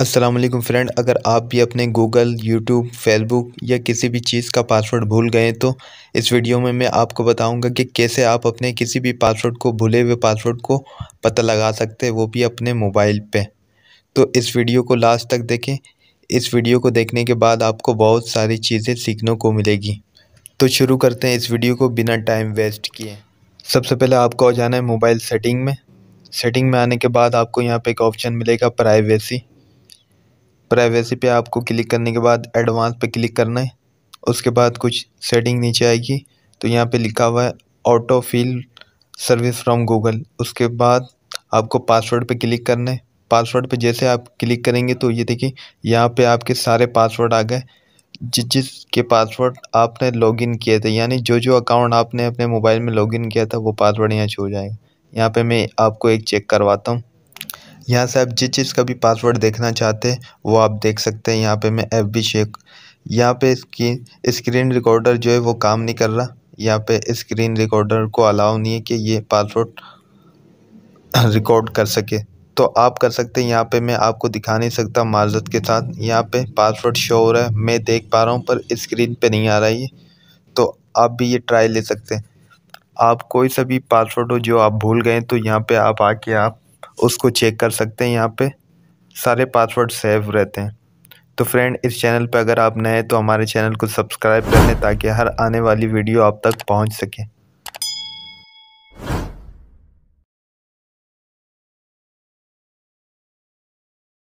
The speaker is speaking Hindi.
असलम फ्रेंड अगर आप भी अपने गूगल यूट्यूब फेसबुक या किसी भी चीज़ का पासवर्ड भूल गए तो इस वीडियो में मैं आपको बताऊंगा कि कैसे आप अपने किसी भी पासवर्ड को भूले हुए पासवर्ड को पता लगा सकते हैं वो भी अपने मोबाइल पे तो इस वीडियो को लास्ट तक देखें इस वीडियो को देखने के बाद आपको बहुत सारी चीज़ें सीखने को मिलेगी तो शुरू करते हैं इस वीडियो को बिना टाइम वेस्ट किए सबसे पहले आपको आ जाना है मोबाइल सेटिंग में सेटिंग में आने के बाद आपको यहाँ पर एक ऑप्शन मिलेगा प्राइवेसी प्राइवेसी पे आपको क्लिक करने के बाद एडवांस पे क्लिक करना है उसके बाद कुछ सेटिंग नीचे आएगी तो यहाँ पे लिखा हुआ है auto fill service from Google उसके बाद आपको पासवर्ड पे क्लिक करना है पासवर्ड पे जैसे आप क्लिक करेंगे तो ये देखिए यहाँ पे आपके सारे पासवर्ड आ गए जिस के पासवर्ड आपने लॉगिन किए थे यानी जो जो अकाउंट आपने अपने मोबाइल में लॉगिन किया था वो पासवर्ड यहाँ छू हो जाएगा यहाँ पे मैं आपको एक चेक करवाता हूँ यहाँ से आप जिस चीज़ का भी पासवर्ड देखना चाहते हैं वो आप देख सकते हैं यहाँ पे मैं एफ बी शेक यहाँ पे इसकी स्क्रीन रिकॉर्डर जो है वो काम नहीं कर रहा यहाँ पे स्क्रीन रिकॉर्डर को अलाउ नहीं है कि ये पासवर्ड रिकॉर्ड कर सके तो आप कर सकते हैं यहाँ पे मैं आपको दिखा नहीं सकता माजत के साथ यहाँ पे पासवर्ड शो हो रहा है मैं देख पा रहा हूँ पर स्क्रीन पे नहीं आ रहा ये तो आप भी ये ट्राई ले सकते हैं आप कोई सा भी पासवर्ड हो जो आप भूल गए तो यहाँ पे आप आके आप उसको चेक कर सकते हैं यहाँ पे सारे पासवर्ड सेव रहते हैं तो फ्रेंड इस चैनल पर अगर आप नए हैं तो हमारे चैनल को सब्सक्राइब कर लें ताकि हर आने वाली वीडियो आप तक पहुँच सकें